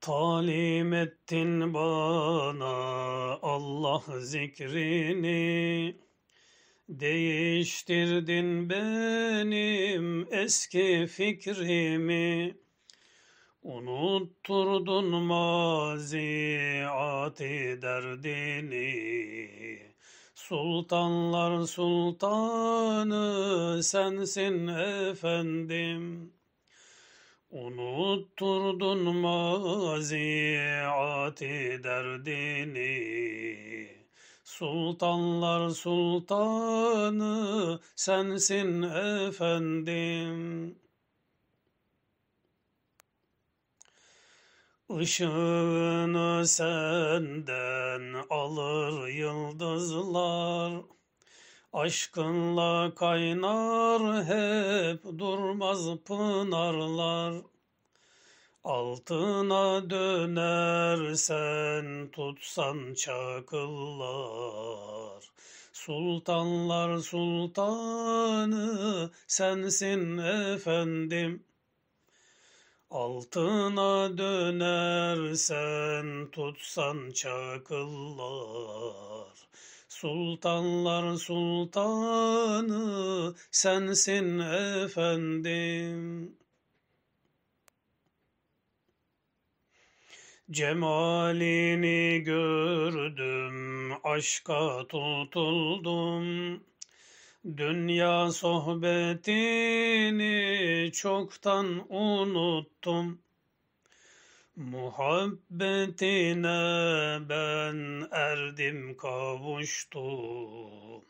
Talim ettin bana Allah zikrini Değiştirdin benim eski fikrimi Unutturdun maziati derdini Sultanlar sultanı sensin efendim.'' Unutturdun mazi maziati derdini Sultanlar sultanı sensin efendim Işığını senden alır yıldızlar Aşkınla kaynar hep durmaz pınarlar. Altına dönersen tutsan çakıllar. Sultanlar sultanı sensin efendim. Altına dönersen tutsan çakıllar. Sultanlar sultanı sensin efendim. Cemalini gördüm, aşka tutuldum. Dünya sohbetini çoktan unuttum. Muhabbetine ben erdim kavuştum.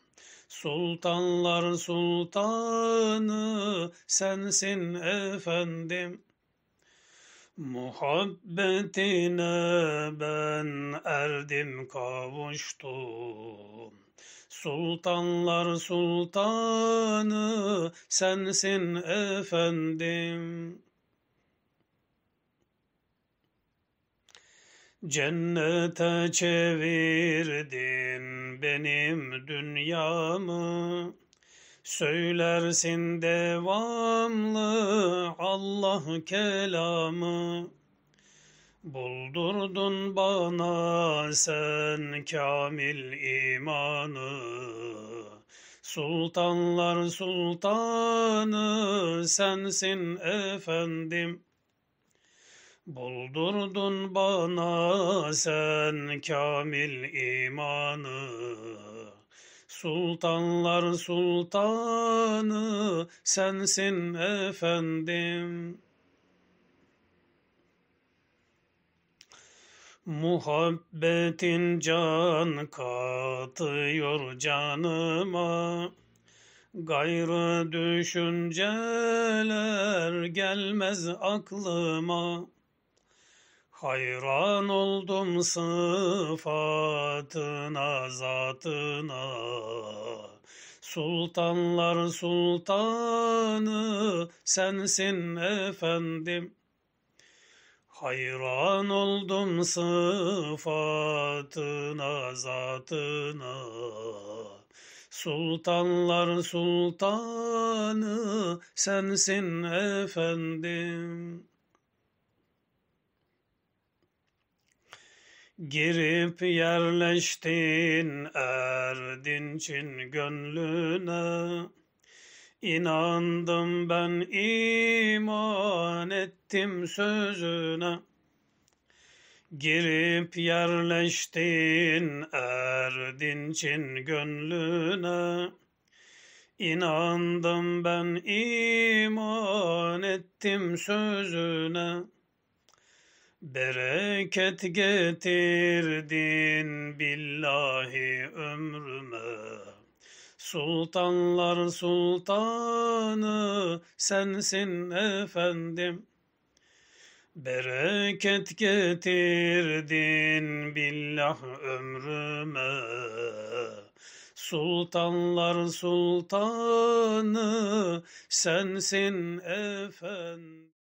Sultanlar sultanı sensin efendim. Muhabbetine ben erdim kavuştum. Sultanlar sultanı sensin efendim. Cennete çevirdin benim dünyamı. Söylersin devamlı Allah kelamı. Buldurdun bana sen kamil imanı Sultanlar sultanı sensin efendim Buldurdun bana sen kamil imanı Sultanlar sultanı sensin efendim Muhabbetin can katıyor canıma Gayrı düşünceler gelmez aklıma Hayran oldum sıfatına zatına Sultanlar sultanı sensin efendim Hayran oldum sıfatına, zatına. Sultanlar sultanı sensin efendim. Girip yerleştin erdinçin gönlüne. İnandım ben iman ettim sözüne Girip yerleştin erdinçin gönlüne İnandım ben iman ettim sözüne Bereket getirdin billahi ömrüme Sultanlar sultanı sensin efendim. Bereket getirdin billah ömrüme. Sultanlar sultanı sensin efendim.